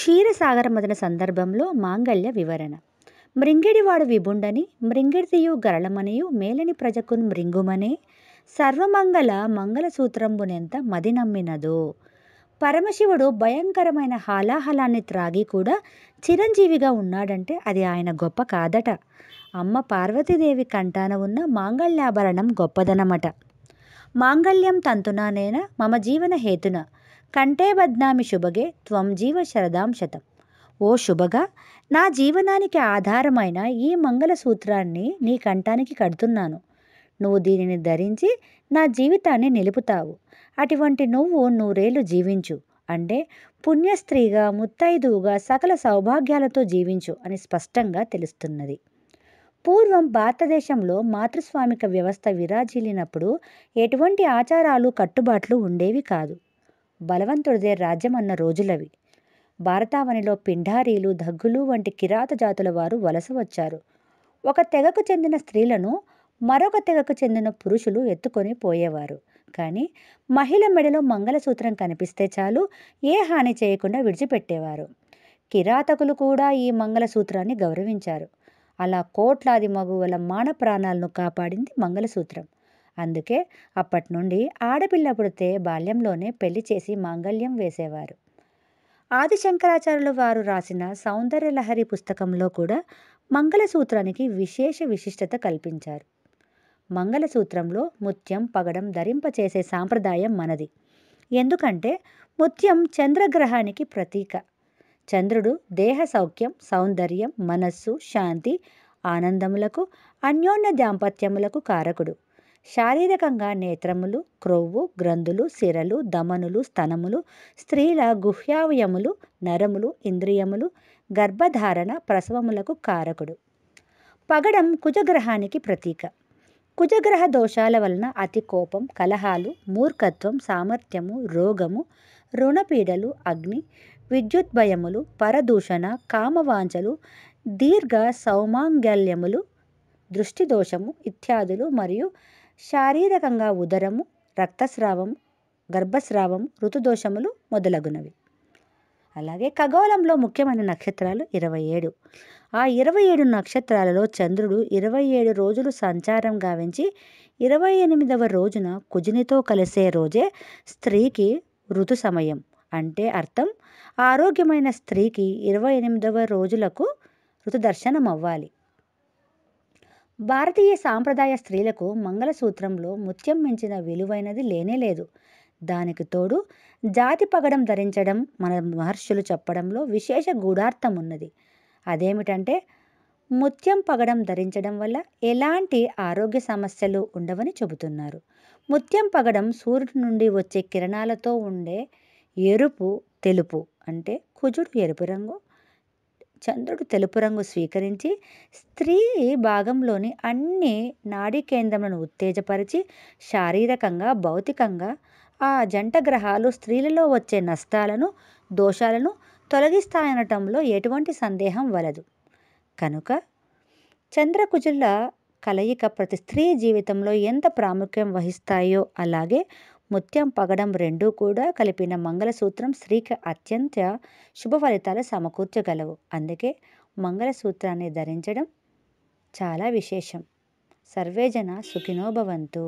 క్షీరసాగర మదన సందర్భంలో మాంగళ్య వివరణ మృంగిడివాడు విభుండని మృంగిడియు గరళమనియు మేలని ప్రజకున్ మృంగుమనే సర్వమంగళ మంగళసూత్రంబునెంత మది నమ్మినదో పరమశివుడు భయంకరమైన హాలాహలాన్ని త్రాగి కూడా చిరంజీవిగా ఉన్నాడంటే అది ఆయన గొప్ప కాదట అమ్మ పార్వతీదేవి కంటాన ఉన్న మాంగళ్యాభరణం గొప్పదనమట మాంగళ్యం తంతునానేనా మమ జీవన హేతున కంటే బద్నామి శుభగే త్వం జీవ శరదాం శతం ఓ శుభగా నా జీవనానికి ఆధారమైన ఈ మంగళసూత్రాన్ని నీ కంఠానికి కడుతున్నాను నువ్వు దీనిని ధరించి నా జీవితాన్ని నిలుపుతావు అటువంటి నువ్వు నూరేళ్లు జీవించు అంటే పుణ్యస్త్రీగా ముత్తైదువుగా సకల సౌభాగ్యాలతో జీవించు అని స్పష్టంగా తెలుస్తున్నది పూర్వం భారతదేశంలో మాతృస్వామిక వ్యవస్థ విరాజిల్లినప్పుడు ఎటువంటి ఆచారాలు కట్టుబాట్లు ఉండేవి కాదు బలవంతుడిదే రాజ్యం అన్న రోజులవి భారతావనిలో పిండారీలు దగ్గులు వంటి కిరాత జాతుల వారు వలస వచ్చారు ఒక తెగకు చెందిన స్త్రీలను మరొక తెగకు చెందిన పురుషులు ఎత్తుకొని పోయేవారు కానీ మహిళ మెడలో మంగళసూత్రం కనిపిస్తే చాలు ఏ హాని చేయకుండా విడిచిపెట్టేవారు కిరాతకులు కూడా ఈ మంగళసూత్రాన్ని గౌరవించారు అలా కోట్లాది మగువల మాన ప్రాణాలను కాపాడింది మంగళసూత్రం అందుకే అప్పటి నుండి ఆడపిల్ల పుడితే బాల్యంలోనే పెళ్లి చేసి మాంగళ్యం వేసేవారు ఆది శంకరాచార్యుల వారు రాసిన సౌందర్యలహరి పుస్తకంలో కూడా మంగళసూత్రానికి విశేష విశిష్టత కల్పించారు మంగళసూత్రంలో ముత్యం పగడం ధరింపచేసే సాంప్రదాయం మనది ఎందుకంటే ముత్యం చంద్రగ్రహానికి ప్రతీక చంద్రుడు దేహ సౌఖ్యం సౌందర్యం మనస్సు శాంతి ఆనందములకు అన్యోన్య దాంపత్యములకు కారకుడు శారీరకంగా నేత్రములు క్రొవ్వు గ్రంథులు సిరలు దమనులు స్తనములు స్త్రీల గుహ్యావయములు నరములు ఇంద్రియములు గర్భధారణ ప్రసవములకు కారకుడు పగడం కుజగ్రహానికి ప్రతీక కుజగ్రహ దోషాల వలన అతి కోపం కలహాలు మూర్ఖత్వం సామర్థ్యము రోగము రుణపీడలు అగ్ని విద్యుత్ భయములు పరదూషణ కామవాంచలు దీర్ఘ సౌమాంగల్యములు దృష్టిదోషము ఇత్యాదులు మరియు శారీరకంగా ఉదరము రక్తస్రావం గర్భస్రావం ఋతుదోషములు మొదలగునవి అలాగే ఖగోళంలో ముఖ్యమైన నక్షత్రాలు ఇరవై ఏడు ఆ ఇరవై ఏడు నక్షత్రాలలో చంద్రుడు ఇరవై ఏడు రోజులు సంచారం గావించి ఇరవై ఎనిమిదవ రోజున కుజునితో కలిసే రోజే స్త్రీకి ఋతు సమయం అంటే అర్థం ఆరోగ్యమైన స్త్రీకి ఇరవై ఎనిమిదవ రోజులకు ఋతుదర్శనం అవ్వాలి భారతీయ సాంప్రదాయ స్త్రీలకు మంగళసూత్రంలో ముత్యం మించిన విలువైనది లేనే లేదు దానికి తోడు జాతి పగడం ధరించడం మన మహర్షులు చెప్పడంలో విశేష గూఢార్థం ఉన్నది అదేమిటంటే ముత్యం పగడం ధరించడం వల్ల ఎలాంటి ఆరోగ్య సమస్యలు ఉండవని చెబుతున్నారు ముత్యం పగడం సూర్యుడి నుండి వచ్చే కిరణాలతో ఉండే ఎరుపు తెలుపు అంటే కుజుడు ఎరుపు రంగు చంద్రుడు తెలుపు రంగు స్వీకరించి స్త్రీ భాగంలోని అన్ని నాడీ కేంద్రములను ఉత్తేజపరిచి శారీరకంగా భౌతికంగా ఆ జంట గ్రహాలు స్త్రీలలో వచ్చే నష్టాలను దోషాలను తొలగిస్తాయనటంలో ఎటువంటి సందేహం వలదు కనుక చంద్రకుజుల కలయిక ప్రతి స్త్రీ జీవితంలో ఎంత ప్రాముఖ్యం వహిస్తాయో అలాగే ముత్యం పగడం రెండూ కూడా కలిపిన మంగళసూత్రం స్త్రీకి అత్యంత శుభ ఫలితాలు సమకూర్చగలవు అందుకే మంగళసూత్రాన్ని ధరించడం చాలా విశేషం సర్వేజన సుఖినోభవంతు